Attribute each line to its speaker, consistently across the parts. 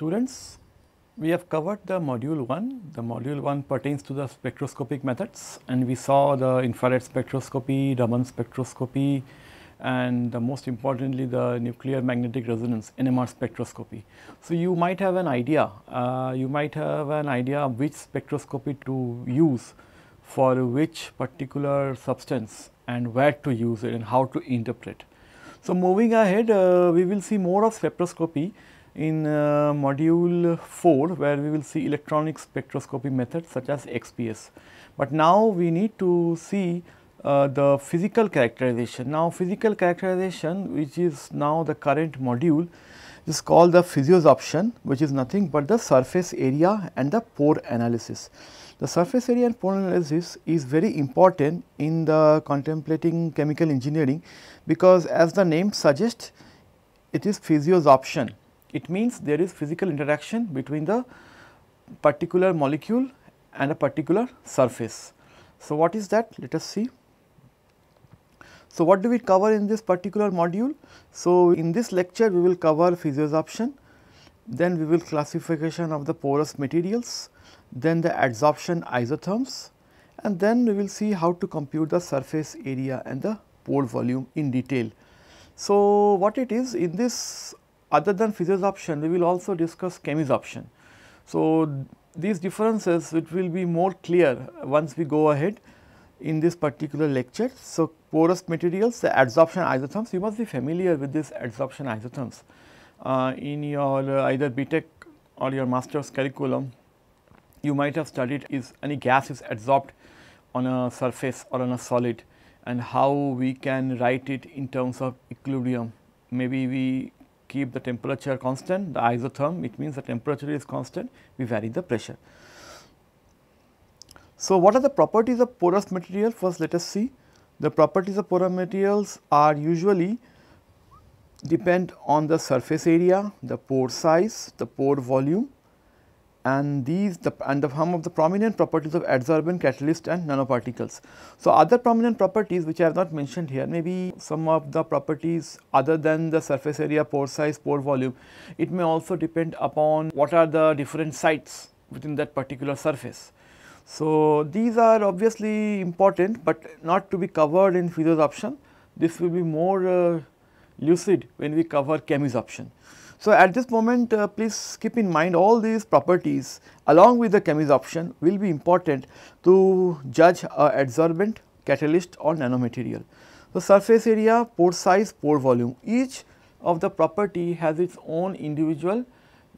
Speaker 1: students, we have covered the module 1. The module 1 pertains to the spectroscopic methods and we saw the infrared spectroscopy, Raman spectroscopy and most importantly the nuclear magnetic resonance NMR spectroscopy. So you might have an idea, uh, you might have an idea which spectroscopy to use for which particular substance and where to use it and how to interpret. So moving ahead, uh, we will see more of spectroscopy in uh, module 4 where we will see electronic spectroscopy methods such as XPS. But now we need to see uh, the physical characterization. Now physical characterization which is now the current module is called the physiosoption which is nothing but the surface area and the pore analysis. The surface area and pore analysis is very important in the contemplating chemical engineering because as the name suggests it is physiosoption it means there is physical interaction between the particular molecule and a particular surface. So, what is that? Let us see. So, what do we cover in this particular module? So, in this lecture we will cover physiosorption, then we will classification of the porous materials, then the adsorption isotherms and then we will see how to compute the surface area and the pore volume in detail. So, what it is in this other than option, we will also discuss option. So, these differences which will be more clear once we go ahead in this particular lecture. So, porous materials, the adsorption isotherms, you must be familiar with this adsorption isotherms uh, in your uh, either BTEC or your master's curriculum. You might have studied is any gas is adsorbed on a surface or on a solid and how we can write it in terms of equilibrium. Maybe we keep the temperature constant, the isotherm, it means the temperature is constant, we vary the pressure. So, what are the properties of porous material? First, let us see. The properties of porous materials are usually depend on the surface area, the pore size, the pore volume, and these the, and the some of the prominent properties of adsorbent catalyst and nanoparticles. So, other prominent properties which I have not mentioned here may be some of the properties other than the surface area, pore size, pore volume. It may also depend upon what are the different sites within that particular surface. So, these are obviously important, but not to be covered in physio's option. This will be more uh, lucid when we cover chemis option. So, at this moment uh, please keep in mind all these properties along with the chemisorption will be important to judge a adsorbent, catalyst or nanomaterial. So, surface area, pore size, pore volume each of the property has its own individual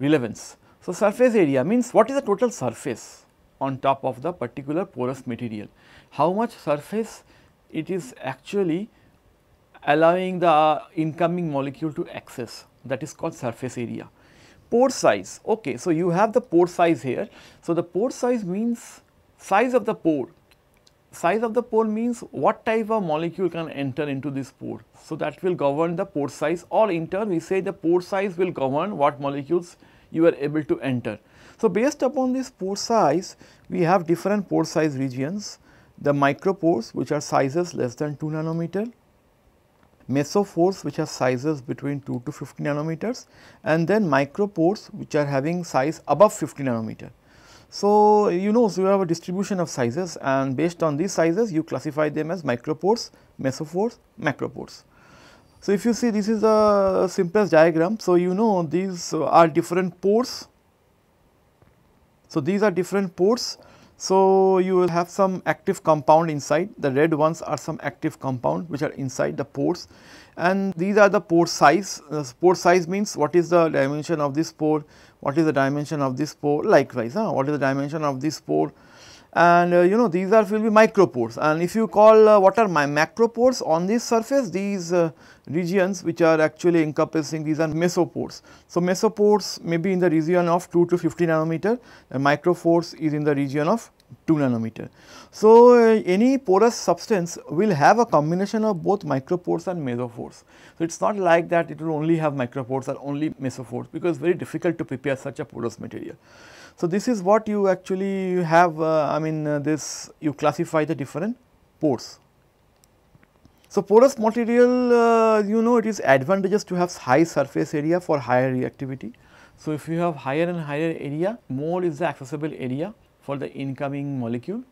Speaker 1: relevance. So, surface area means what is the total surface on top of the particular porous material, how much surface it is actually allowing the incoming molecule to access that is called surface area. Pore size, okay, so you have the pore size here. So the pore size means size of the pore. Size of the pore means what type of molecule can enter into this pore. So that will govern the pore size or in turn we say the pore size will govern what molecules you are able to enter. So based upon this pore size, we have different pore size regions, the micropores which are sizes less than 2 nanometer, Mesophores, which are sizes between 2 to 50 nanometers and then micropores which are having size above 50 nanometer. So, you know, so you have a distribution of sizes and based on these sizes you classify them as micropores, mesophores, macropores. So, if you see this is a simplest diagram. So, you know these are different pores. So, these are different pores so you will have some active compound inside, the red ones are some active compound which are inside the pores and these are the pore size, The pore size means what is the dimension of this pore, what is the dimension of this pore, likewise huh? what is the dimension of this pore, and uh, you know these are will be micropores and if you call uh, what are my macropores on this surface these uh, regions which are actually encompassing these are mesopores. So, mesopores may be in the region of 2 to 50 nanometer and micropores is in the region of 2 nanometer. So, uh, any porous substance will have a combination of both micropores and mesopores. So, it is not like that it will only have micropores or only mesopores because very difficult to prepare such a porous material. So, this is what you actually have uh, I mean uh, this you classify the different pores. So, porous material uh, you know it is advantageous to have high surface area for higher reactivity. So, if you have higher and higher area more is the accessible area for the incoming molecule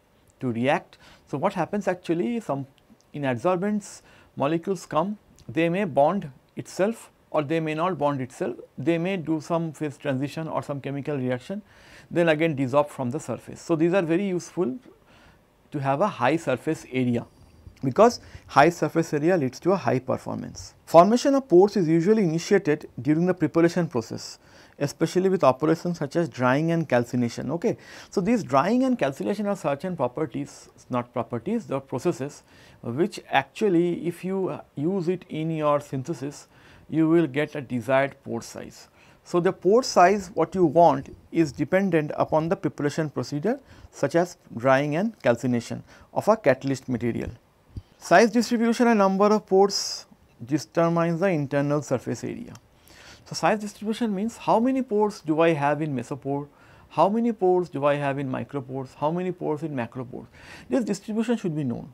Speaker 1: to react. So, what happens actually some in adsorbents molecules come they may bond itself or they may not bond itself they may do some phase transition or some chemical reaction then again desorb from the surface. So, these are very useful to have a high surface area because high surface area leads to a high performance. Formation of pores is usually initiated during the preparation process especially with operations such as drying and calcination. Okay. So, these drying and calcination are certain properties, not properties, they are processes which actually if you use it in your synthesis, you will get a desired pore size. So, the pore size what you want is dependent upon the preparation procedure such as drying and calcination of a catalyst material. Size distribution and number of pores determines the internal surface area. So, size distribution means how many pores do I have in mesopore, how many pores do I have in micropores, how many pores in macropores. This distribution should be known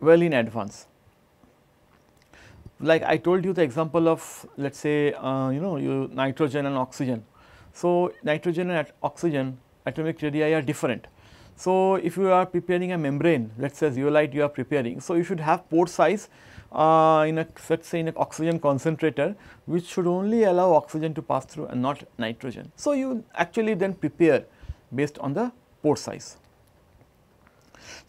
Speaker 1: well in advance like I told you the example of let us say uh, you know you nitrogen and oxygen. So, nitrogen and oxygen atomic radii are different. So, if you are preparing a membrane let us say zeolite you are preparing. So, you should have pore size uh, in a let us say in an oxygen concentrator which should only allow oxygen to pass through and not nitrogen. So, you actually then prepare based on the pore size.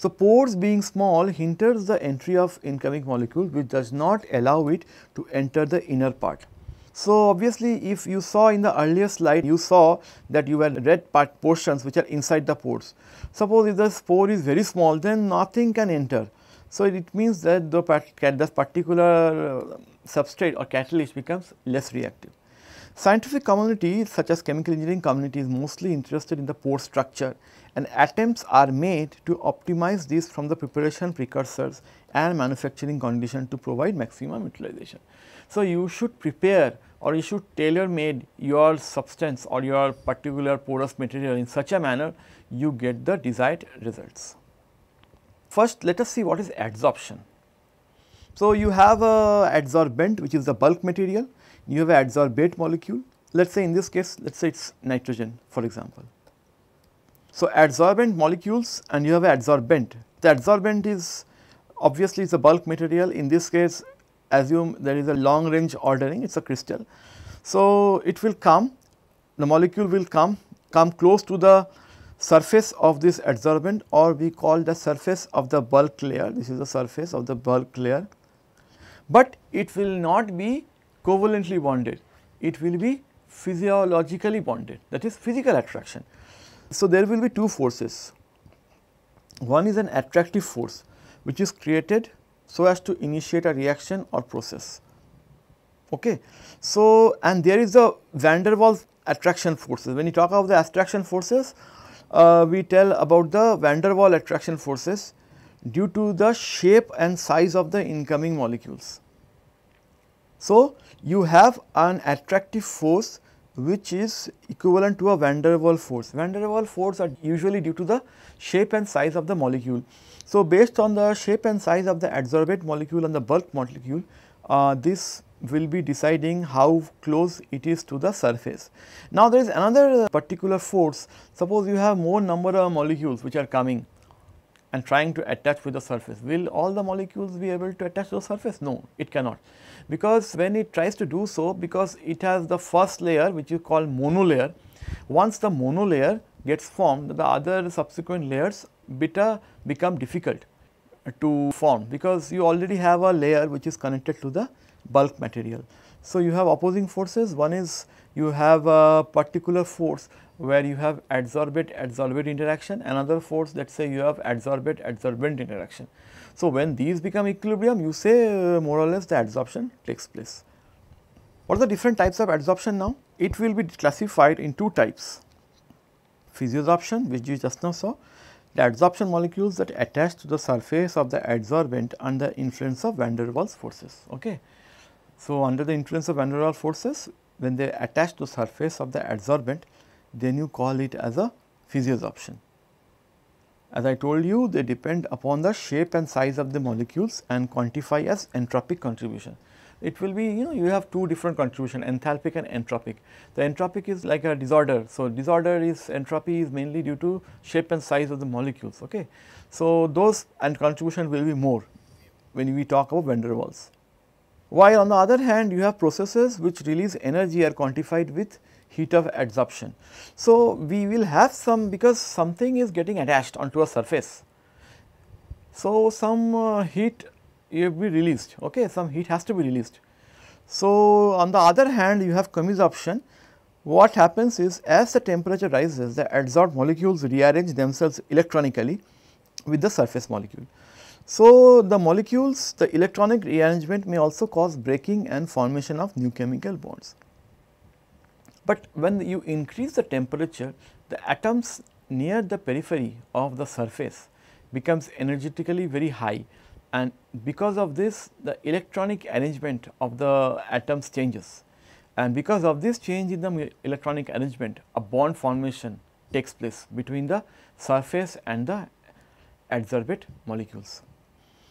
Speaker 1: So, pores being small hinders the entry of incoming molecule which does not allow it to enter the inner part. So, obviously if you saw in the earlier slide you saw that you had red part portions which are inside the pores. Suppose if the pore is very small then nothing can enter. So, it means that the, that particular uh, substrate or catalyst becomes less reactive. Scientific community such as chemical engineering community is mostly interested in the pore structure and attempts are made to optimize this from the preparation precursors and manufacturing condition to provide maximum utilization. So, you should prepare or you should tailor made your substance or your particular porous material in such a manner you get the desired results. First let us see what is adsorption. So, you have a adsorbent which is the bulk material you have adsorbate molecule, let us say in this case, let us say it is nitrogen for example. So, adsorbent molecules and you have adsorbent. The adsorbent is obviously is a bulk material in this case assume there is a long range ordering it is a crystal. So, it will come the molecule will come come close to the surface of this adsorbent or we call the surface of the bulk layer this is the surface of the bulk layer, but it will not be covalently bonded, it will be physiologically bonded that is physical attraction. So, there will be two forces. One is an attractive force which is created so as to initiate a reaction or process. Okay. So, and there is the van der Waals attraction forces. When you talk about the attraction forces, uh, we tell about the van der Waals attraction forces due to the shape and size of the incoming molecules. So, you have an attractive force which is equivalent to a van der Waals force. Van der Waals force are usually due to the shape and size of the molecule. So, based on the shape and size of the adsorbate molecule and the bulk molecule, uh, this will be deciding how close it is to the surface. Now, there is another uh, particular force. Suppose you have more number of molecules which are coming and trying to attach with the surface. Will all the molecules be able to attach to the surface? No, it cannot because when it tries to do so because it has the first layer which you call monolayer, once the monolayer gets formed the other subsequent layers beta become difficult to form because you already have a layer which is connected to the bulk material. So, you have opposing forces one is you have a particular force where you have adsorbate adsorbate interaction another force let us say you have adsorbate adsorbent interaction. So, when these become equilibrium you say uh, more or less the adsorption takes place. What are the different types of adsorption now? It will be classified in two types physiosorption which you just now saw the adsorption molecules that attach to the surface of the adsorbent under influence of van der Waals forces. Okay. So, under the influence of van der Waals forces when they attach to the surface of the adsorbent then you call it as a physiosorption. As I told you, they depend upon the shape and size of the molecules and quantify as entropic contribution. It will be, you know, you have two different contribution, enthalpic and entropic. The entropic is like a disorder. So, disorder is, entropy is mainly due to shape and size of the molecules, okay. So, those and contribution will be more when we talk about van der Waals. While on the other hand, you have processes which release energy are quantified with heat of adsorption. So, we will have some because something is getting attached onto a surface. So, some uh, heat will be released, okay, some heat has to be released. So, on the other hand you have commisorption. What happens is as the temperature rises the adsorbed molecules rearrange themselves electronically with the surface molecule. So, the molecules, the electronic rearrangement may also cause breaking and formation of new chemical bonds. But when you increase the temperature, the atoms near the periphery of the surface becomes energetically very high and because of this the electronic arrangement of the atoms changes and because of this change in the electronic arrangement a bond formation takes place between the surface and the adsorbate molecules.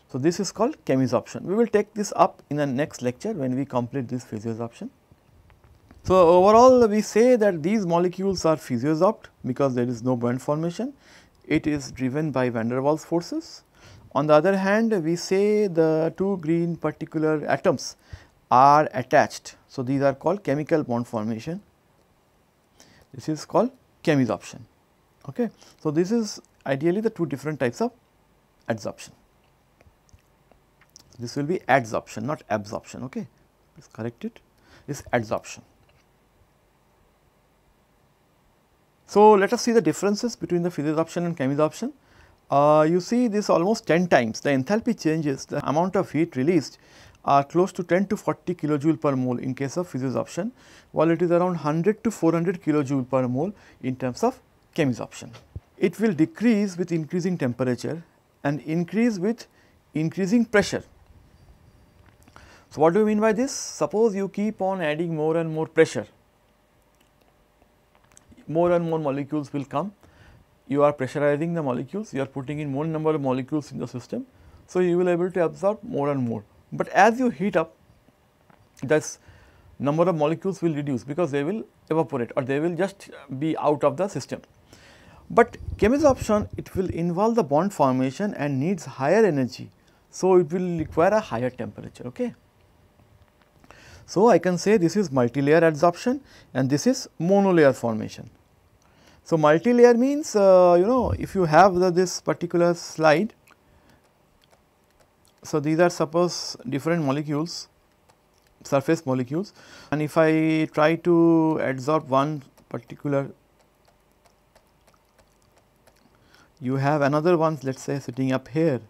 Speaker 1: So, this is called chemisorption. We will take this up in the next lecture when we complete this physiorsorption. So, overall we say that these molecules are physiosopt because there is no bond formation, it is driven by van der Waals forces. On the other hand, we say the two green particular atoms are attached. So, these are called chemical bond formation, this is called chemisorption. Okay. So, this is ideally the two different types of adsorption. This will be adsorption not absorption, okay. Let's correct it, It's adsorption. So, let us see the differences between the option and chemisorption. Uh, you see this almost 10 times the enthalpy changes the amount of heat released are close to 10 to 40 kilojoule per mole in case of option, while it is around 100 to 400 kilojoule per mole in terms of option. It will decrease with increasing temperature and increase with increasing pressure. So, what do you mean by this? Suppose you keep on adding more and more pressure more and more molecules will come. You are pressurizing the molecules, you are putting in more number of molecules in the system. So, you will be able to absorb more and more, but as you heat up this number of molecules will reduce because they will evaporate or they will just be out of the system. But chemisorption it will involve the bond formation and needs higher energy. So, it will require a higher temperature. Okay. So, I can say this is multilayer adsorption and this is monolayer formation. So, multi-layer means uh, you know if you have the, this particular slide, so these are suppose different molecules, surface molecules and if I try to adsorb one particular, you have another one let us say sitting up here.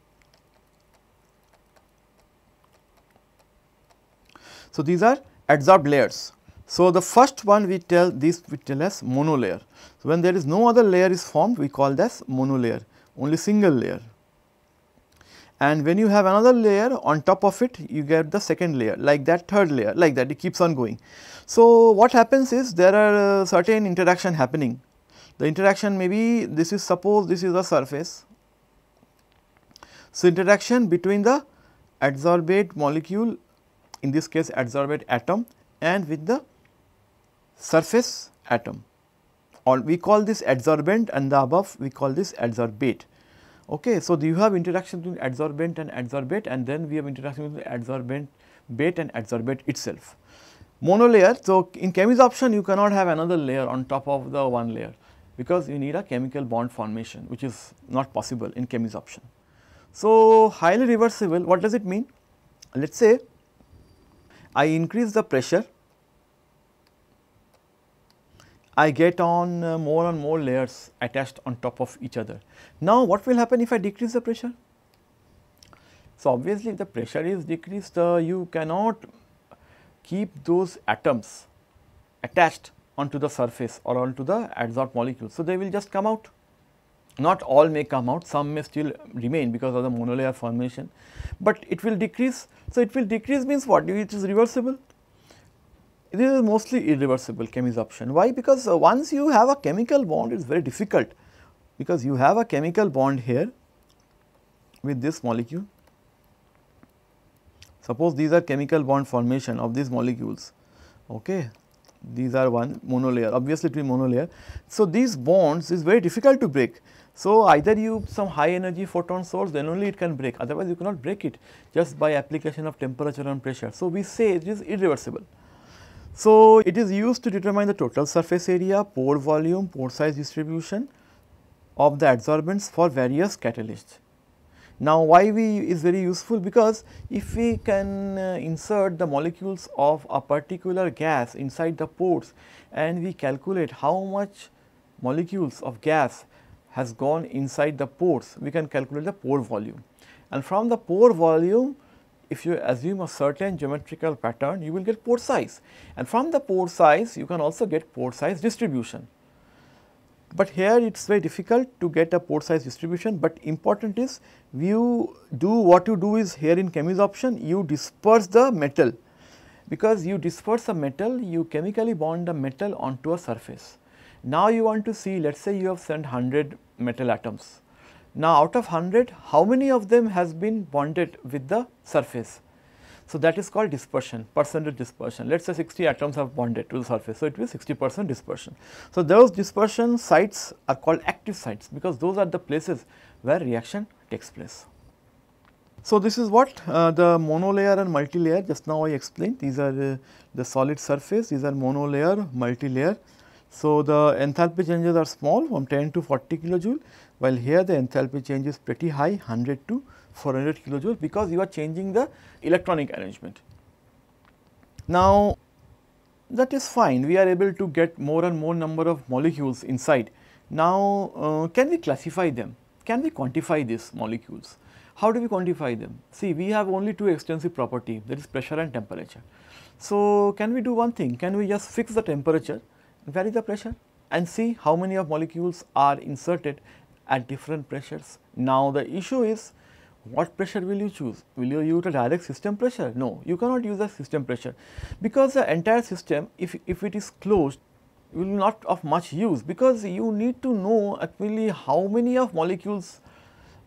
Speaker 1: So, these are adsorbed layers so, the first one we tell this we tell as monolayer. So, when there is no other layer is formed we call this monolayer only single layer and when you have another layer on top of it you get the second layer like that third layer like that it keeps on going. So, what happens is there are uh, certain interaction happening the interaction may be this is suppose this is a surface. So, interaction between the adsorbate molecule in this case adsorbate atom and with the surface atom or we call this adsorbent and the above we call this adsorbate. Okay. So, you have interaction between adsorbent and adsorbate and then we have interaction between adsorbent and adsorbate itself. Monolayer, so in option, you cannot have another layer on top of the one layer because you need a chemical bond formation which is not possible in option. So, highly reversible what does it mean? Let us say I increase the pressure I get on uh, more and more layers attached on top of each other. Now what will happen if I decrease the pressure? So obviously if the pressure is decreased, uh, you cannot keep those atoms attached onto the surface or onto the adsorbed molecule. So they will just come out. Not all may come out, some may still remain because of the monolayer formation, but it will decrease. So it will decrease means what? It is reversible. This is mostly irreversible chemisorption. Why? Because uh, once you have a chemical bond, it is very difficult because you have a chemical bond here with this molecule. Suppose these are chemical bond formation of these molecules, okay. These are one monolayer, obviously it will be monolayer. So, these bonds is very difficult to break. So, either you some high energy photon source then only it can break, otherwise you cannot break it just by application of temperature and pressure. So, we say it is irreversible. So it is used to determine the total surface area, pore volume, pore size distribution of the adsorbents for various catalysts. Now why we is very useful because if we can uh, insert the molecules of a particular gas inside the pores and we calculate how much molecules of gas has gone inside the pores, we can calculate the pore volume. And from the pore volume, if you assume a certain geometrical pattern, you will get pore size and from the pore size you can also get pore size distribution. But here it is very difficult to get a pore size distribution, but important is you do what you do is here in Chemi's option, you disperse the metal because you disperse a metal, you chemically bond the metal onto a surface. Now you want to see let us say you have sent 100 metal atoms now out of 100, how many of them has been bonded with the surface? So that is called dispersion, percentage dispersion. Let us say 60 atoms have bonded to the surface, so it will be 60 percent dispersion. So those dispersion sites are called active sites because those are the places where reaction takes place. So this is what uh, the monolayer and multilayer just now I explained. These are uh, the solid surface, these are monolayer, multilayer. So the enthalpy changes are small from 10 to 40 kilojoule while here the enthalpy change is pretty high 100 to 400 kilojoules because you are changing the electronic arrangement. Now that is fine we are able to get more and more number of molecules inside. Now uh, can we classify them? Can we quantify these molecules? How do we quantify them? See we have only two extensive property that is pressure and temperature. So can we do one thing? Can we just fix the temperature, vary the pressure and see how many of molecules are inserted at different pressures. Now the issue is what pressure will you choose? Will you use a direct system pressure? No, you cannot use a system pressure because the entire system if, if it is closed will not of much use because you need to know actually how many of molecules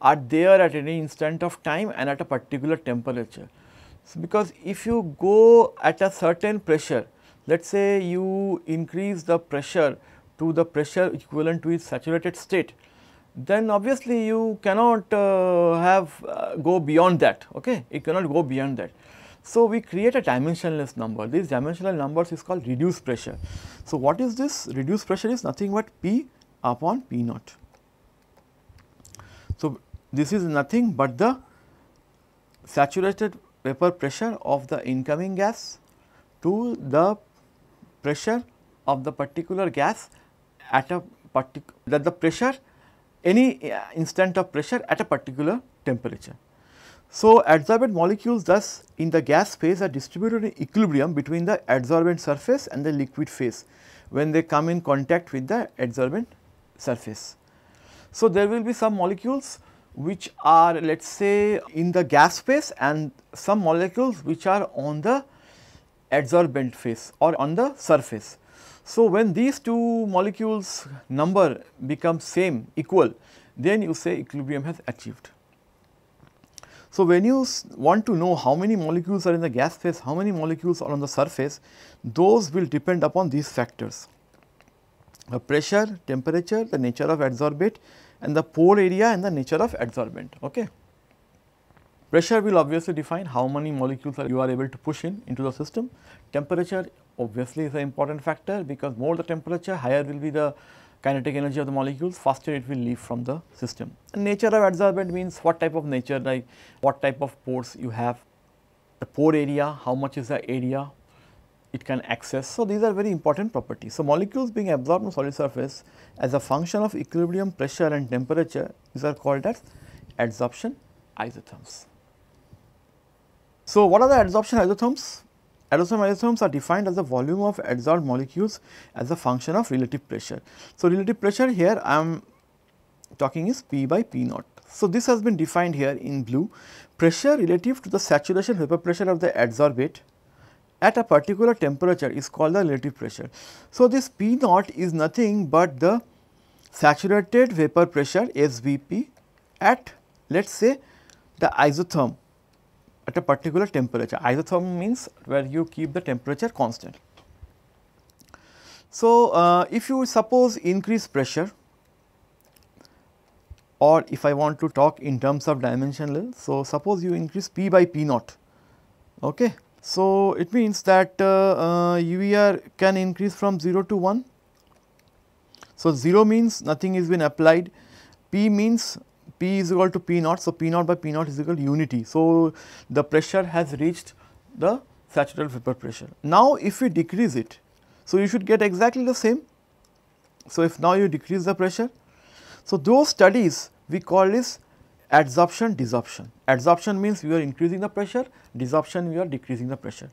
Speaker 1: are there at any instant of time and at a particular temperature. So, because if you go at a certain pressure, let us say you increase the pressure to the pressure equivalent to its saturated state, then obviously you cannot uh, have uh, go beyond that okay it cannot go beyond that so we create a dimensionless number these dimensional numbers is called reduced pressure so what is this reduced pressure is nothing but p upon p naught so this is nothing but the saturated vapor pressure of the incoming gas to the pressure of the particular gas at a particular that the pressure any uh, instant of pressure at a particular temperature. So, adsorbent molecules thus in the gas phase are distributed in equilibrium between the adsorbent surface and the liquid phase when they come in contact with the adsorbent surface. So, there will be some molecules which are let us say in the gas phase and some molecules which are on the adsorbent phase or on the surface. So, when these two molecules number becomes same equal, then you say equilibrium has achieved. So, when you want to know how many molecules are in the gas phase, how many molecules are on the surface, those will depend upon these factors. The pressure, temperature, the nature of adsorbate and the pore area and the nature of adsorbent. Okay. Pressure will obviously define how many molecules are you are able to push in into the system. Temperature obviously is an important factor because more the temperature higher will be the kinetic energy of the molecules faster it will leave from the system. And nature of adsorbent means what type of nature like what type of pores you have, the pore area, how much is the area it can access. So, these are very important properties. So, molecules being absorbed on solid surface as a function of equilibrium pressure and temperature these are called as adsorption isotherms. So, what are the adsorption isotherms? Aerosol isotomes are defined as the volume of adsorbed molecules as a function of relative pressure. So, relative pressure here I am talking is P by P naught. So, this has been defined here in blue pressure relative to the saturation vapor pressure of the adsorbate at a particular temperature is called the relative pressure. So, this P naught is nothing but the saturated vapor pressure SVP at let us say the isotherm at a particular temperature. Isotherm means where you keep the temperature constant. So, uh, if you suppose increase pressure or if I want to talk in terms of dimensional, so suppose you increase P by P naught. Okay. So, it means that uh, uh, UER can increase from 0 to 1. So, 0 means nothing is been applied, P means P is equal to P naught. So, P naught by P naught is equal to unity. So, the pressure has reached the saturated vapor pressure. Now, if we decrease it, so you should get exactly the same. So, if now you decrease the pressure, so those studies we call this adsorption desorption. Adsorption means you are increasing the pressure, desorption you are decreasing the pressure.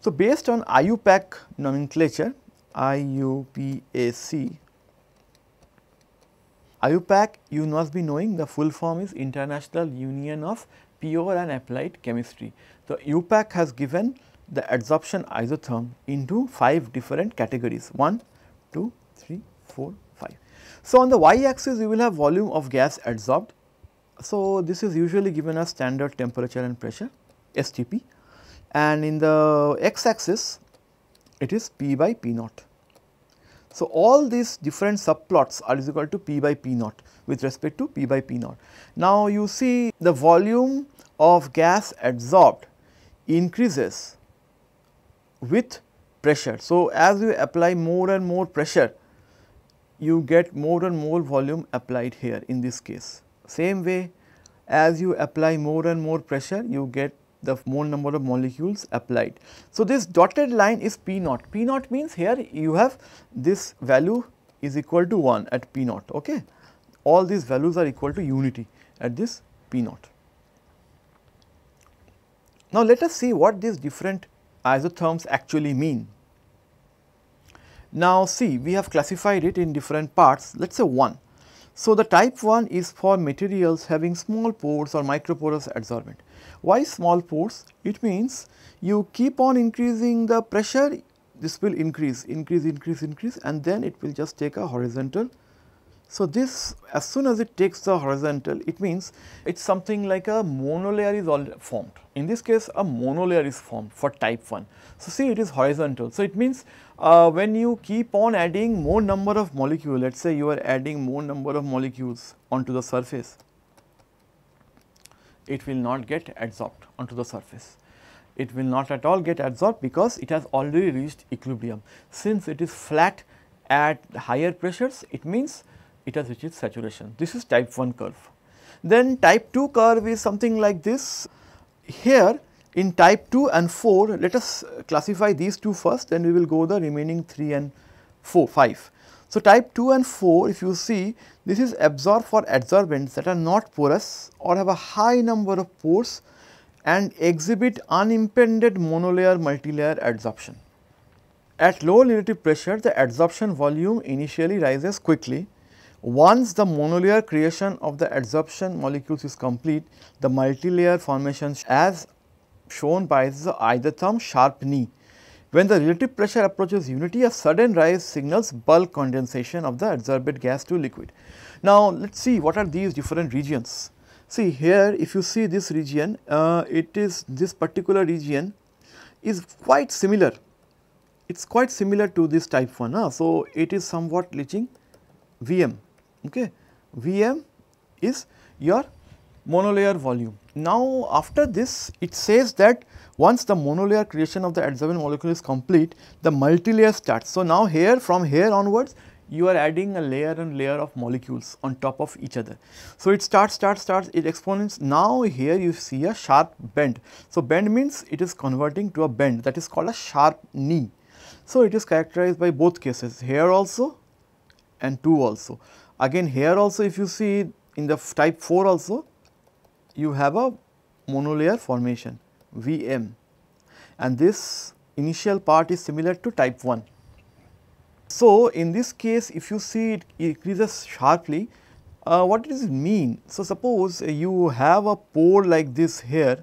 Speaker 1: So, based on IUPAC nomenclature, IUPAC IUPAC you must be knowing the full form is International Union of Pure and Applied Chemistry. So, IUPAC has given the adsorption isotherm into 5 different categories 1, 2, 3, 4, 5. So, on the y axis you will have volume of gas adsorbed. So, this is usually given as standard temperature and pressure STP and in the x axis it is P by P naught. So, all these different subplots are equal to P by P naught with respect to P by P naught. Now, you see the volume of gas adsorbed increases with pressure. So, as you apply more and more pressure, you get more and more volume applied here in this case. Same way as you apply more and more pressure, you get the mole number of molecules applied. So, this dotted line is P naught. P naught means here you have this value is equal to 1 at P naught. Okay? All these values are equal to unity at this P naught. Now, let us see what these different isotherms actually mean. Now, see we have classified it in different parts let us say 1 so, the type 1 is for materials having small pores or microporous adsorbent. Why small pores? It means you keep on increasing the pressure, this will increase, increase, increase, increase and then it will just take a horizontal so this as soon as it takes the horizontal it means it's something like a monolayer is all formed. In this case a monolayer is formed for type 1. So see it is horizontal. So it means uh, when you keep on adding more number of molecules let's say you are adding more number of molecules onto the surface it will not get adsorbed onto the surface. It will not at all get adsorbed because it has already reached equilibrium. Since it is flat at higher pressures it means it has reached saturation. This is type 1 curve. Then type 2 curve is something like this. Here in type 2 and 4, let us classify these two first, then we will go the remaining 3 and 4, 5. So, type 2 and 4 if you see this is absorbed for adsorbents that are not porous or have a high number of pores and exhibit unimpeded monolayer multilayer adsorption. At low relative pressure the adsorption volume initially rises quickly once the monolayer creation of the adsorption molecules is complete, the multilayer formation as shown by the isotherm sharp knee. When the relative pressure approaches unity, a sudden rise signals bulk condensation of the adsorbed gas to liquid. Now, let us see what are these different regions. See here, if you see this region, uh, it is this particular region is quite similar. It is quite similar to this type 1. Huh? So, it is somewhat reaching VM okay. Vm is your monolayer volume. Now after this it says that once the monolayer creation of the adsorbent molecule is complete the multilayer starts. So now here from here onwards you are adding a layer and layer of molecules on top of each other. So it starts, starts, starts, it exponents. Now here you see a sharp bend. So bend means it is converting to a bend that is called a sharp knee. So it is characterized by both cases here also and 2 also. Again here also if you see in the type 4 also you have a monolayer formation VM and this initial part is similar to type 1. So, in this case if you see it increases sharply, uh, what does it mean? So, suppose you have a pore like this here,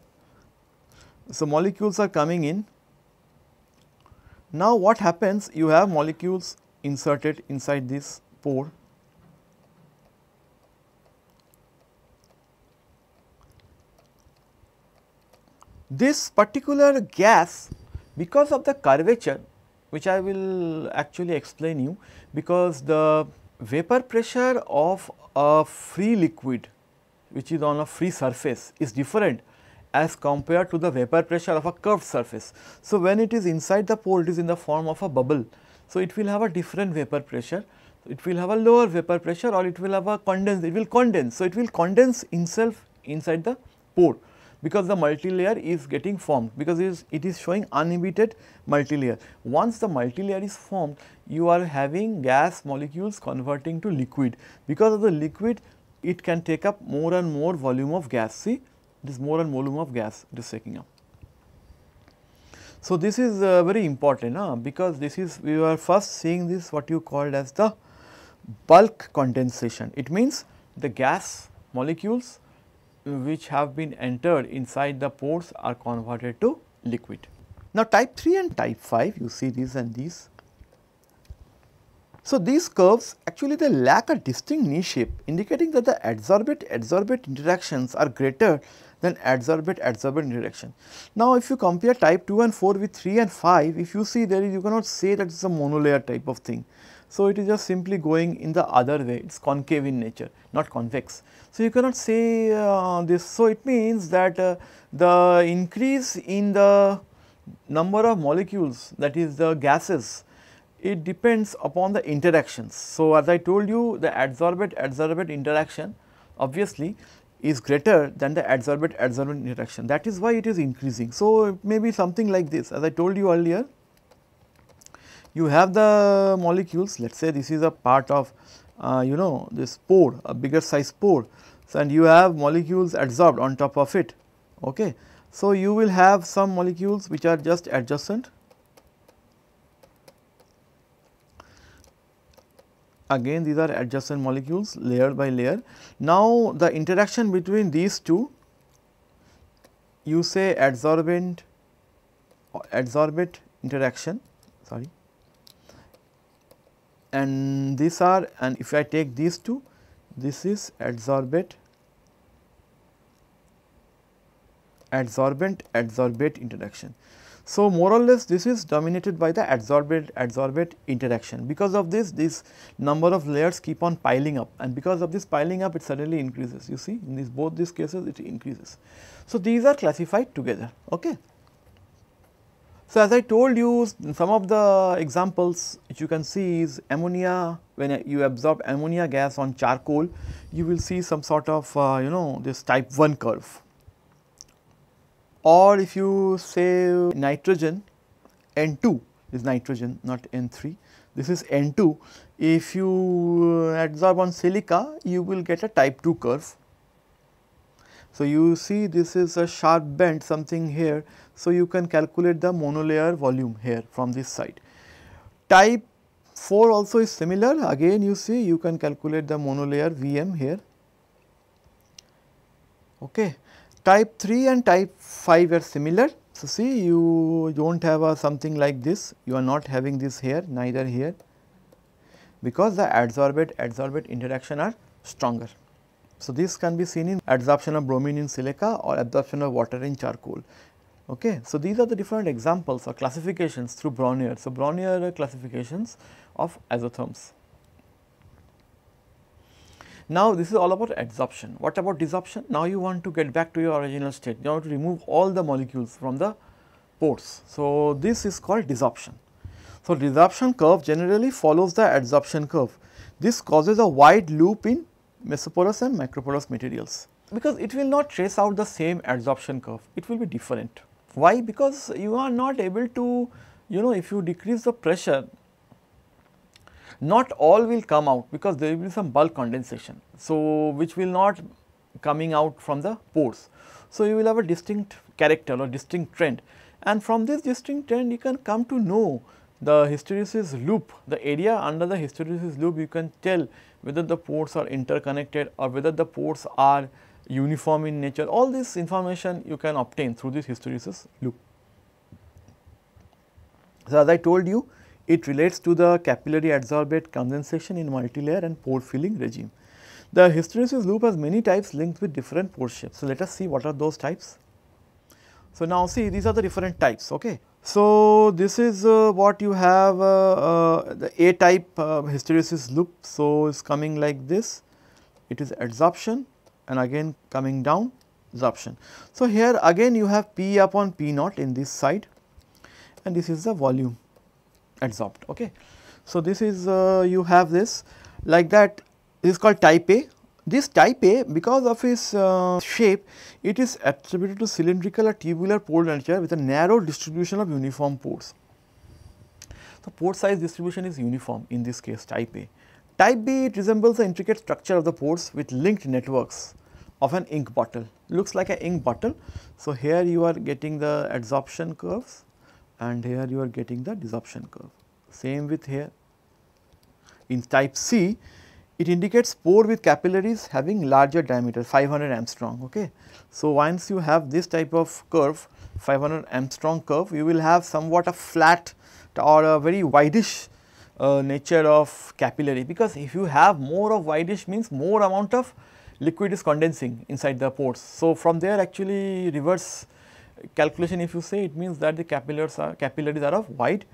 Speaker 1: so molecules are coming in. Now, what happens? You have molecules inserted inside this pore This particular gas because of the curvature which I will actually explain you because the vapor pressure of a free liquid which is on a free surface is different as compared to the vapor pressure of a curved surface. So, when it is inside the pore it is in the form of a bubble. So, it will have a different vapor pressure, it will have a lower vapor pressure or it will have a condense, it will condense. So, it will condense itself inside the pore because the multilayer is getting formed because it is, it is showing uninhibited multilayer. Once the multilayer is formed, you are having gas molecules converting to liquid. Because of the liquid, it can take up more and more volume of gas. See, it is more and more volume of gas it is taking up. So, this is uh, very important uh, because this is we were first seeing this what you called as the bulk condensation. It means the gas molecules which have been entered inside the pores are converted to liquid. Now, type 3 and type 5 you see these and these. So, these curves actually they lack a distinct knee shape indicating that the adsorbate adsorbate interactions are greater than adsorbate adsorbate interaction. Now, if you compare type 2 and 4 with 3 and 5 if you see there is you cannot say that it is a monolayer type of thing so, it is just simply going in the other way, it is concave in nature, not convex. So, you cannot say uh, this. So, it means that uh, the increase in the number of molecules that is the gases, it depends upon the interactions. So, as I told you the adsorbate-adsorbate interaction obviously is greater than the adsorbate-adsorbate interaction that is why it is increasing. So, it may be something like this as I told you earlier you have the molecules let us say this is a part of uh, you know this pore a bigger size pore so and you have molecules adsorbed on top of it okay so you will have some molecules which are just adjacent again these are adjacent molecules layer by layer now the interaction between these two you say adsorbent adsorbate interaction sorry and these are and if I take these two this is adsorbate adsorbent adsorbate interaction. So, more or less this is dominated by the adsorbate adsorbate interaction because of this this number of layers keep on piling up and because of this piling up it suddenly increases you see in these both these cases it increases. So, these are classified together okay. So, as I told you some of the examples which you can see is ammonia when you absorb ammonia gas on charcoal you will see some sort of uh, you know this type 1 curve or if you say nitrogen N2 is nitrogen not N3 this is N2 if you adsorb on silica you will get a type 2 curve so, you see this is a sharp bend something here. So, you can calculate the monolayer volume here from this side. Type 4 also is similar again you see you can calculate the monolayer Vm here. Okay. Type 3 and type 5 are similar. So, see you do not have a something like this you are not having this here neither here because the adsorbate adsorbate interaction are stronger. So, this can be seen in adsorption of bromine in silica or adsorption of water in charcoal. Okay. So, these are the different examples or classifications through Bronner. So, Bronner classifications of isotherms. Now, this is all about adsorption. What about desorption? Now, you want to get back to your original state. You want to remove all the molecules from the pores. So, this is called desorption. So, desorption curve generally follows the adsorption curve. This causes a wide loop in mesoporous and microporous materials because it will not trace out the same adsorption curve, it will be different. Why? Because you are not able to, you know, if you decrease the pressure, not all will come out because there will be some bulk condensation. So, which will not coming out from the pores. So, you will have a distinct character or distinct trend and from this distinct trend you can come to know the hysteresis loop, the area under the hysteresis loop you can tell whether the ports are interconnected or whether the ports are uniform in nature, all this information you can obtain through this hysteresis loop. So, as I told you, it relates to the capillary adsorbate condensation in multilayer and pore filling regime. The hysteresis loop has many types linked with different pore shapes. So, let us see what are those types. So, now see these are the different types. Okay. So, this is uh, what you have uh, uh the A type uh, hysteresis loop. So, it is coming like this it is adsorption and again coming down adsorption. So, here again you have P upon P naught in this side and this is the volume adsorbed. Okay. So, this is uh, you have this like that this is called type A this type A because of its uh, shape it is attributed to cylindrical or tubular pore nature with a narrow distribution of uniform pores. The pore size distribution is uniform in this case type A. Type B it resembles the intricate structure of the pores with linked networks of an ink bottle looks like an ink bottle. So, here you are getting the adsorption curves and here you are getting the desorption curve same with here. In type C it indicates pore with capillaries having larger diameter 500 Armstrong. Okay. So, once you have this type of curve 500 Armstrong curve you will have somewhat a flat or a very wideish uh, nature of capillary because if you have more of wideish means more amount of liquid is condensing inside the pores. So, from there actually reverse calculation if you say it means that the capillaries are capillaries are of wide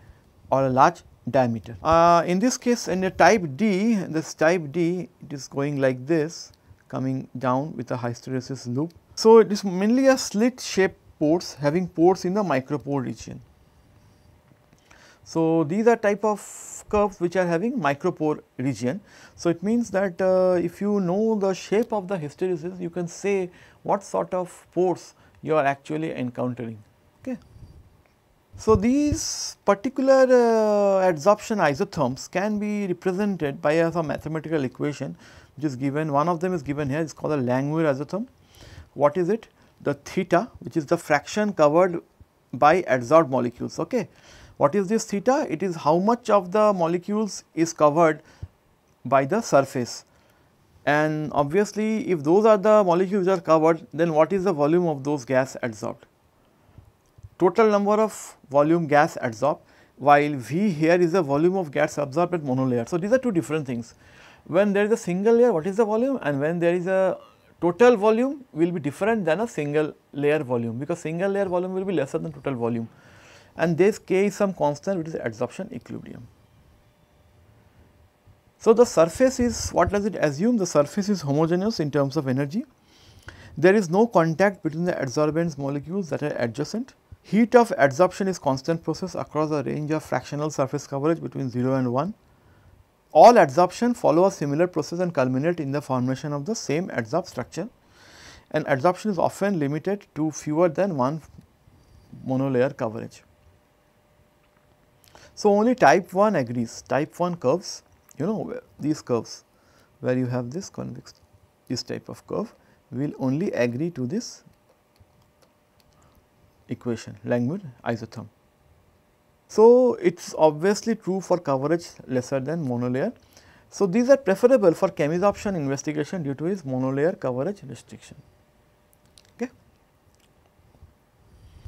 Speaker 1: or a large diameter. Uh, in this case in a type D, this type D it is going like this coming down with a hysteresis loop. So, it is mainly a slit shaped ports having pores in the micropore region. So, these are type of curves which are having micropore region. So, it means that uh, if you know the shape of the hysteresis you can say what sort of pores you are actually encountering. So, these particular uh, adsorption isotherms can be represented by a, uh, some mathematical equation which is given, one of them is given here, it is called a Langmuir isotherm. What is it? The theta which is the fraction covered by adsorbed molecules. Okay. What is this theta? It is how much of the molecules is covered by the surface and obviously if those are the molecules are covered then what is the volume of those gas adsorbed total number of volume gas adsorbed while V here is the volume of gas absorbed at monolayer. So, these are two different things. When there is a single layer what is the volume and when there is a total volume will be different than a single layer volume because single layer volume will be lesser than total volume and this K is some constant which is adsorption equilibrium. So, the surface is what does it assume? The surface is homogeneous in terms of energy. There is no contact between the adsorbents molecules that are adjacent Heat of adsorption is constant process across a range of fractional surface coverage between 0 and 1. All adsorption follow a similar process and culminate in the formation of the same adsorb structure and adsorption is often limited to fewer than one monolayer coverage. So, only type 1 agrees, type 1 curves, you know these curves where you have this convex, this type of curve will only agree to this equation Langmuir isotherm. So, it is obviously true for coverage lesser than monolayer. So, these are preferable for chemisorption investigation due to its monolayer coverage restriction. Okay.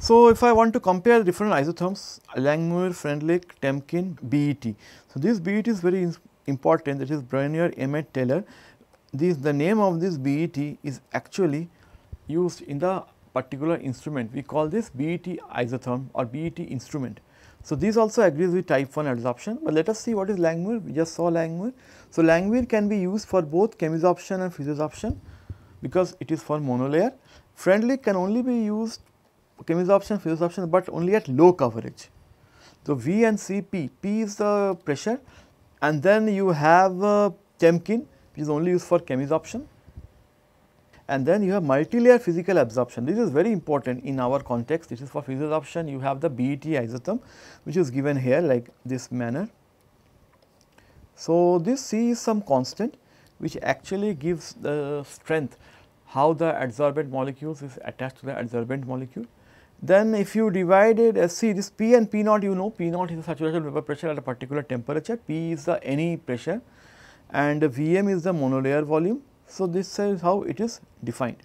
Speaker 1: So, if I want to compare different isotherms Langmuir, Friendlich, Temkin, BET. So, this BET is very important that is Brenier, Emmett, Taylor. This the name of this BET is actually used in the particular instrument, we call this BET isotherm or BET instrument. So, this also agrees with type 1 adsorption, but let us see what is Langmuir, we just saw Langmuir. So, Langmuir can be used for both chemisorption and physisorption because it is for monolayer. Friendly can only be used chemisorption, physisorption, but only at low coverage. So, V and Cp, P is the pressure and then you have uh, Temkin which is only used for chemisorption and then you have multilayer physical absorption. This is very important in our context. This is for physical absorption. You have the BET isotherm which is given here like this manner. So, this C is some constant which actually gives the strength how the adsorbent molecules is attached to the adsorbent molecule. Then if you divide it as uh, C this P and P naught you know P naught is the saturation vapor pressure at a particular temperature, P is the any pressure and Vm is the monolayer volume so, this is how it is defined.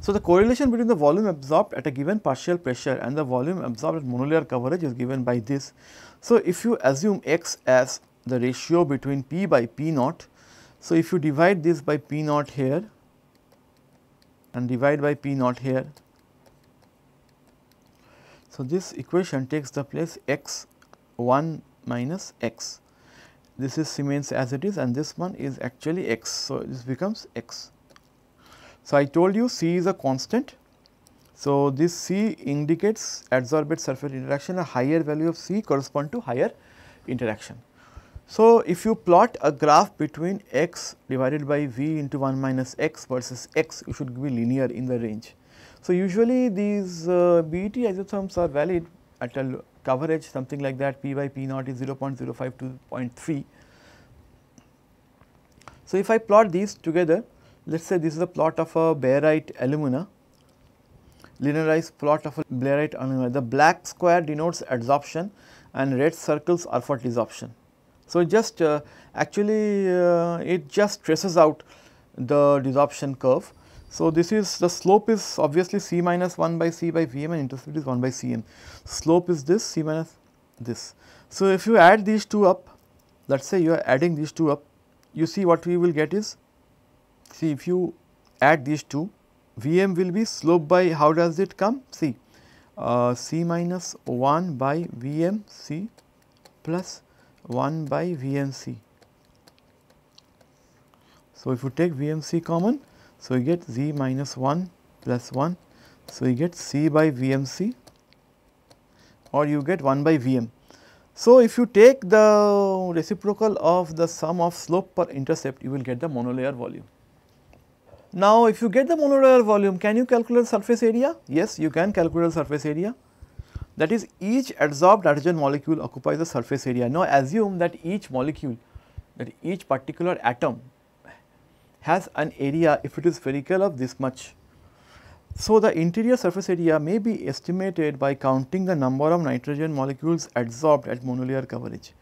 Speaker 1: So, the correlation between the volume absorbed at a given partial pressure and the volume absorbed at monolayer coverage is given by this. So, if you assume x as the ratio between P by P naught, so if you divide this by P naught here and divide by P naught here, so this equation takes the place x 1 minus x this is Siemens as it is and this one is actually x. So, this becomes x. So, I told you C is a constant. So, this C indicates adsorbate surface interaction a higher value of C correspond to higher interaction. So, if you plot a graph between x divided by v into 1 minus x versus x you should be linear in the range. So, usually these uh, BET isotherms are valid at a coverage something like that P by P naught is 0.05 to 0.3. So, if I plot these together let us say this is a plot of a barite alumina linearized plot of a barite alumina. The black square denotes adsorption and red circles are for desorption. So, just uh, actually uh, it just traces out the desorption curve so, this is the slope is obviously C minus 1 by C by Vm and intercept is 1 by Cm. Slope is this C minus this. So, if you add these two up, let us say you are adding these two up, you see what we will get is, see if you add these two, Vm will be slope by how does it come? See, uh, C minus 1 by Vm C plus 1 by Vm C. So, if you take Vm C common, so, you get Z minus 1 plus 1. So, you get C by VMC or you get 1 by Vm. So, if you take the reciprocal of the sum of slope per intercept, you will get the monolayer volume. Now, if you get the monolayer volume, can you calculate surface area? Yes, you can calculate surface area. That is each adsorbed hydrogen molecule occupies a surface area. Now, assume that each molecule, that each particular atom has an area if it is spherical of this much. So, the interior surface area may be estimated by counting the number of nitrogen molecules adsorbed at monolayer coverage.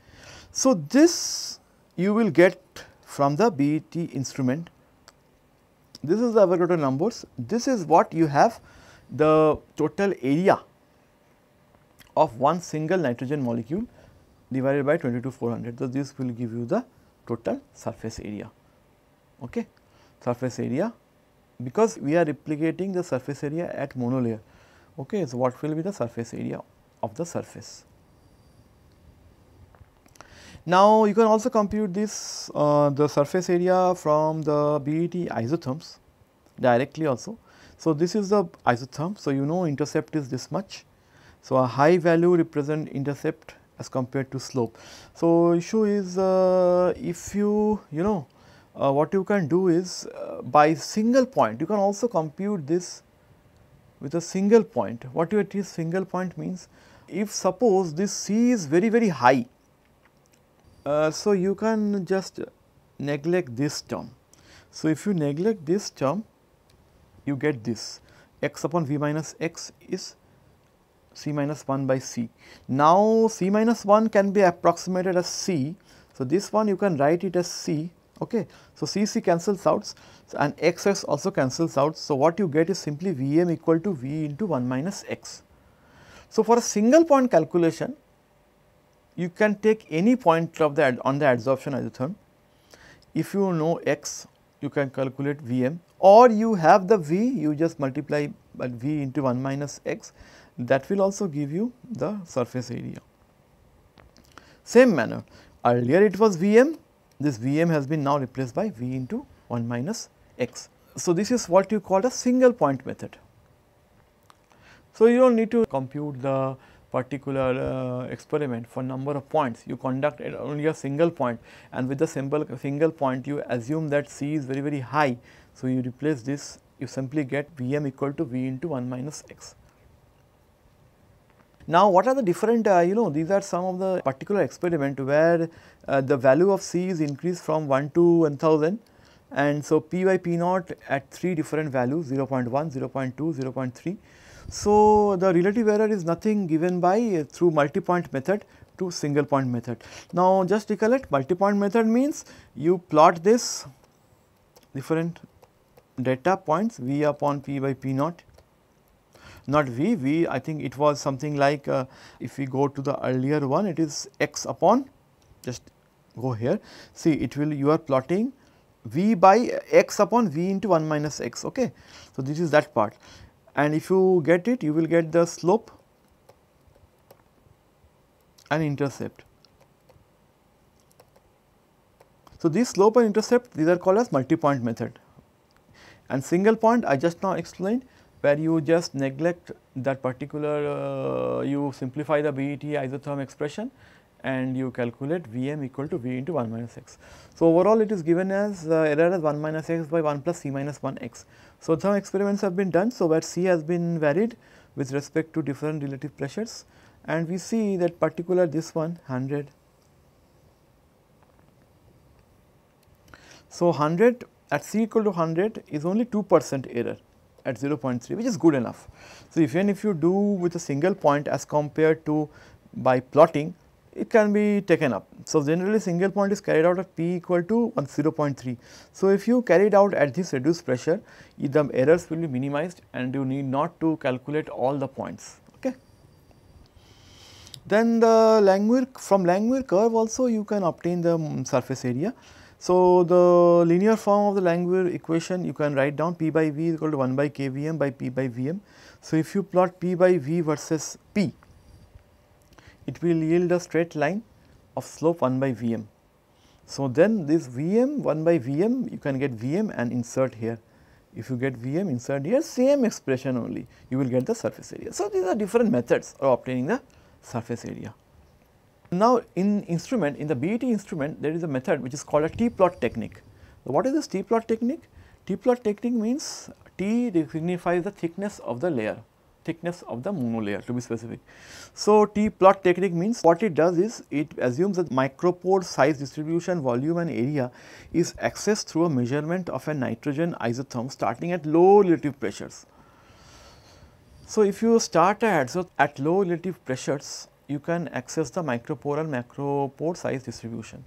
Speaker 1: So, this you will get from the BET instrument. This is the Avogadro numbers. This is what you have the total area of one single nitrogen molecule divided by 22,400. So, this will give you the total surface area okay, surface area because we are replicating the surface area at monolayer. Okay, so, what will be the surface area of the surface? Now, you can also compute this uh, the surface area from the BET isotherms directly also. So, this is the isotherm. So, you know intercept is this much. So, a high value represent intercept as compared to slope. So, issue is uh, if you you know uh, what you can do is uh, by single point, you can also compute this with a single point. What you it is single point means, if suppose this C is very very high, uh, so you can just neglect this term. So, if you neglect this term, you get this x upon v minus x is c minus 1 by c. Now, c minus 1 can be approximated as c. So, this one you can write it as c Okay. So, CC cancels out and XS also cancels out. So, what you get is simply Vm equal to V into 1 minus X. So, for a single point calculation, you can take any point of the on the adsorption isotherm. If you know X, you can calculate Vm or you have the V, you just multiply by V into 1 minus X that will also give you the surface area. Same manner, earlier it was Vm, this Vm has been now replaced by V into 1 minus x. So, this is what you call a single point method. So, you do not need to compute the particular uh, experiment for number of points you conduct it only a single point and with the simple single point you assume that C is very very high. So, you replace this you simply get Vm equal to V into 1 minus x. Now what are the different, uh, you know, these are some of the particular experiment where uh, the value of C is increased from 1 to 1000 and so P by P naught at 3 different values 0 0.1, 0 0.2, 0 0.3. So the relative error is nothing given by uh, through multi-point method to single point method. Now just recollect multi-point method means you plot this different data points V upon P by P naught not V, V I think it was something like uh, if we go to the earlier one it is x upon just go here see it will you are plotting V by x upon V into 1 minus x okay. So, this is that part and if you get it you will get the slope and intercept. So, this slope and intercept these are called as multi-point method and single point I just now explained where you just neglect that particular, uh, you simplify the BET isotherm expression and you calculate Vm equal to V into 1 minus x. So, overall it is given as uh, error as 1 minus x by 1 plus c minus 1 x. So, some experiments have been done. So, where c has been varied with respect to different relative pressures and we see that particular this one 100. So, 100 at c equal to 100 is only 2 percent error at 0.3 which is good enough. So, even if you do with a single point as compared to by plotting it can be taken up. So, generally single point is carried out at P equal to 0.3. So, if you carry it out at this reduced pressure the errors will be minimized and you need not to calculate all the points. Okay. Then the Langmuir from Langmuir curve also you can obtain the surface area. So, the linear form of the Langmuir equation you can write down P by V is equal to 1 by KVM by P by VM. So, if you plot P by V versus P, it will yield a straight line of slope 1 by Vm. So, then this Vm 1 by Vm you can get Vm and insert here. If you get Vm insert here same expression only you will get the surface area. So, these are different methods of obtaining the surface area. Now in instrument, in the BET instrument, there is a method which is called a T-plot technique. So, what is this T-plot technique? T-plot technique means T signifies the thickness of the layer, thickness of the monolayer to be specific. So, T-plot technique means what it does is it assumes that micropore size distribution, volume and area is accessed through a measurement of a nitrogen isotherm starting at low relative pressures. So, if you start at, so at low relative pressures, you can access the micropore and macropore size distribution.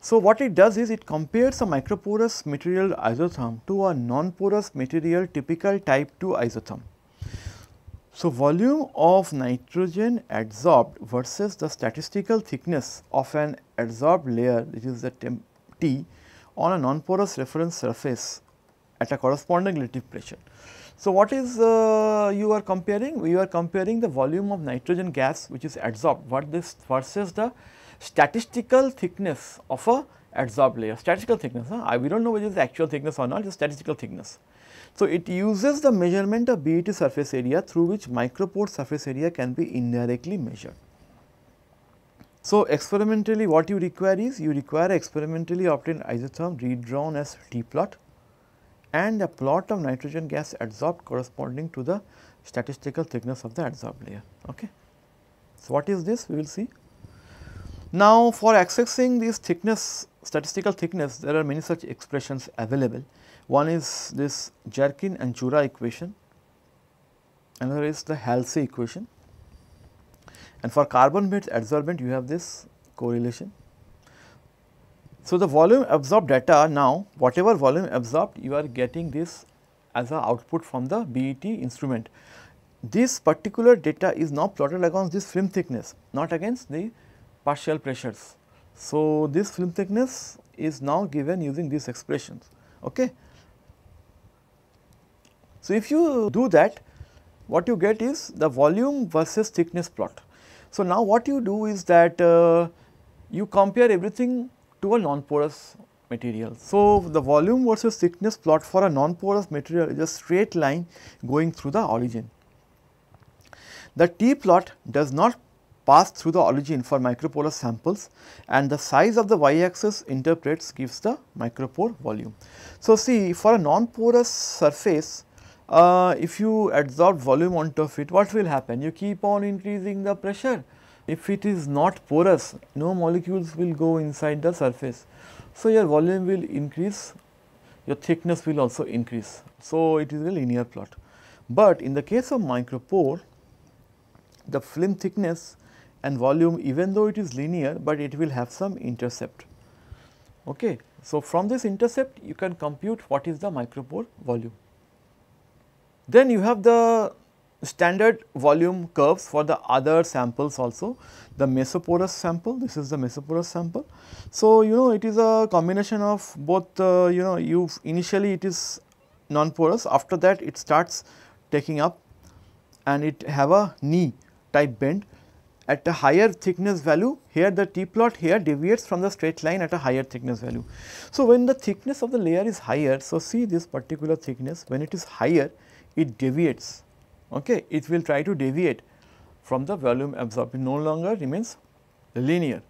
Speaker 1: So, what it does is it compares a microporous material isotherm to a non-porous material typical type 2 isotherm. So, volume of nitrogen adsorbed versus the statistical thickness of an adsorbed layer which is the T on a non-porous reference surface at a corresponding relative pressure. So, what is uh, you are comparing? You are comparing the volume of nitrogen gas which is adsorbed what this versus the statistical thickness of a adsorbed layer, statistical thickness. Huh? I, we do not know whether it is actual thickness or not, it is statistical thickness. So, it uses the measurement of BET surface area through which micropore surface area can be indirectly measured. So, experimentally what you require is you require experimentally obtained isotherm redrawn as T plot and a plot of nitrogen gas adsorbed corresponding to the statistical thickness of the adsorbed layer. Okay. So, what is this? We will see. Now, for accessing this thickness, statistical thickness, there are many such expressions available. One is this Jerkin and Chura equation, another is the Halsey equation. And for carbon-based adsorbent, you have this correlation so, the volume absorbed data now whatever volume absorbed you are getting this as a output from the BET instrument. This particular data is now plotted against this film thickness not against the partial pressures. So, this film thickness is now given using these expressions. Okay. So, if you do that what you get is the volume versus thickness plot. So, now what you do is that uh, you compare everything to a non-porous material. So, the volume versus thickness plot for a non-porous material is a straight line going through the origin. The T plot does not pass through the origin for micropolar samples and the size of the y axis interprets gives the micropore volume. So, see for a non-porous surface, uh, if you adsorb volume onto it, what will happen? You keep on increasing the pressure if it is not porous, no molecules will go inside the surface. So, your volume will increase, your thickness will also increase. So, it is a linear plot. But in the case of micropore, the film thickness and volume even though it is linear, but it will have some intercept. Okay. So, from this intercept you can compute what is the micropore volume. Then you have the standard volume curves for the other samples also. The mesoporous sample, this is the mesoporous sample. So, you know it is a combination of both uh, you know you initially it is non-porous after that it starts taking up and it have a knee type bend at a higher thickness value here the T plot here deviates from the straight line at a higher thickness value. So, when the thickness of the layer is higher, so see this particular thickness when it is higher it deviates okay, it will try to deviate from the volume absorbed, it no longer remains linear.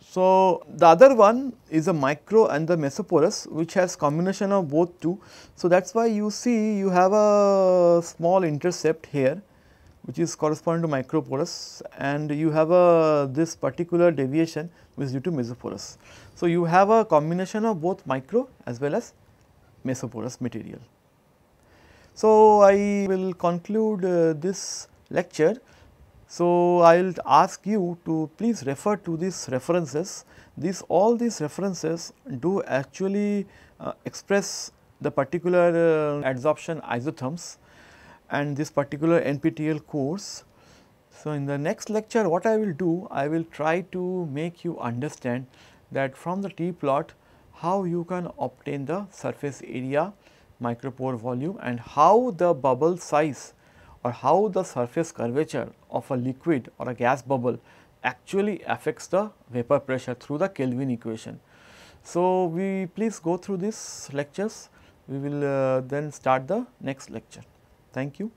Speaker 1: So, the other one is the micro and the mesoporous which has combination of both two. So, that is why you see you have a small intercept here which is corresponding to microporous and you have a this particular deviation which is due to mesoporous. So, you have a combination of both micro as well as mesoporous material. So, I will conclude uh, this lecture. So, I will ask you to please refer to these references. These all these references do actually uh, express the particular uh, adsorption isotherms and this particular NPTEL course. So, in the next lecture what I will do, I will try to make you understand that from the T plot how you can obtain the surface area micropore volume and how the bubble size or how the surface curvature of a liquid or a gas bubble actually affects the vapor pressure through the Kelvin equation. So, we please go through these lectures, we will uh, then start the next lecture. Thank you.